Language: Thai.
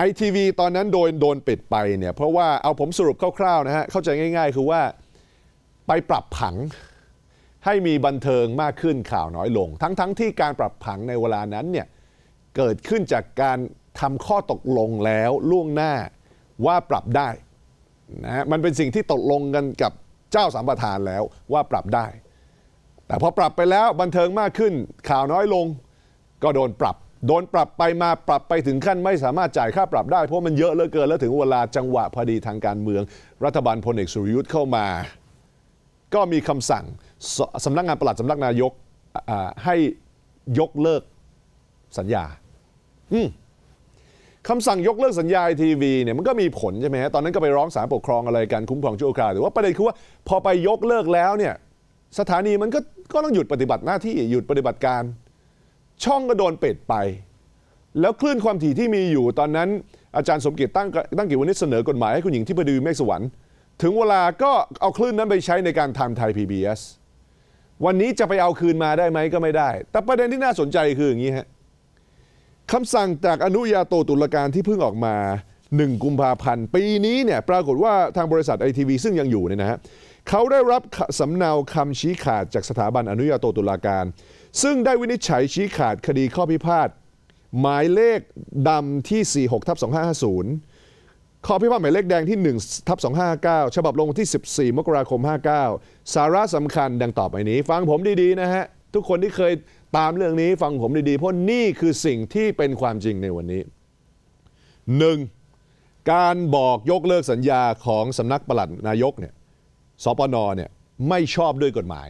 ไอทีวีตอนนั้นโดนโดนปิดไปเนี่ยเพราะว่าเอาผมสรุปคร่าวๆนะฮะเข้าใจง่าย ๆ คือว่าไปปรับผังให้มีบันเทิงมากขึ้นข่าวน้อยลง ทั้งๆทที่การปรับผังในเวลานั้นเนี่ยเกิดขึ้นจากการทำข้อตกลงแล้วล่วงหน้าว่าปรับได้นะมันเป็นสิ่งที่ตกลงกันกับเจ้าสัมปทานแล้วว่าปรับได้ แต่พอปรับไปแล้วบันเทิงมากขึ้นข่าวน้อยลงก็โดนปรับโดนปรับไปมาปรับไปถึงขั้น ไม่สามารถจ่ายค่าปรับได้ เพราะมันเยอะเหลือเกินแล้วถึงเวลาจังหวะพอดีทางการเมือง รัฐบาลพลเอกสุริยุทธ์เข้ามา ก็มีคำสั่งสสำนักงงานปลัดสำนักนายกให้ยกเลิกสัญญาคำสั่งยกเลิกสัญญาทีวีเนี่ยมันก็มีผลใช่ไหมฮะตอนนั้นก็ไปร้องศาลปกครองอะไรกัน คุ้มครองชั่วคราวแต่ว่าประเด็นคือว่าพอไปยกเลิกแล้วเนี่ยสถานีมันก็ก็ต้องหยุดปฏิบัติหน้าที่หยุดปฏิบัติการช่องก็โดนปิดไป แล้วคลื่นความถี่ที่มีอยู่ ตอนนั้น อาจารย์สมเกียรติตั้งตั้งกิจวันนี้เสนอกฎหมายให้คุณหญิงที่ประดีเมฆสวรรค์ ถึงเวลาก็เอาคลื่นนั้นไปใช้ในการทำไทย PBS วันนี้จะไปเอาคืนมาได้ไหมก็ไม่ได้ แต่ประเด็นที่น่าสนใจคืออย่างนี้ฮะคำสั่งจากอนุญาโตตุลาการที่เพิ่งออกมา1กุมภาพันธ์ปีนี้เนี่ย ปรากฏว่าทางบริษัทไอทีวีซึ่งยังอยู่เนี่ยนะฮะเขาได้รับสำเนาคำชี้ขาดจากสถาบันอนุญาโตตุลาการ ซึ่งได้วินิจฉัยชี้ขาดคดีข้อพิพาทหมายเลขดำที่ 46ทับ2550 ข้อพิพาทหมายเลขแดงที่1ทับ2 5 9 ฉบับลงที่ 14 มกราคม 59 สาระสำคัญดังต่อไปนี้ ฟังผมดี ๆ นะฮะ ทุกคนที่เคยตามเรื่องนี้ฟังผมดีๆเพราะนี่คือสิ่งที่เป็นความจริงในวันนี้ 1. การบอกยกเลิกสัญญาของสำนักปลัดนายกเนี่ยสปนเนี่ยไม่ชอบด้วยกฎหมาย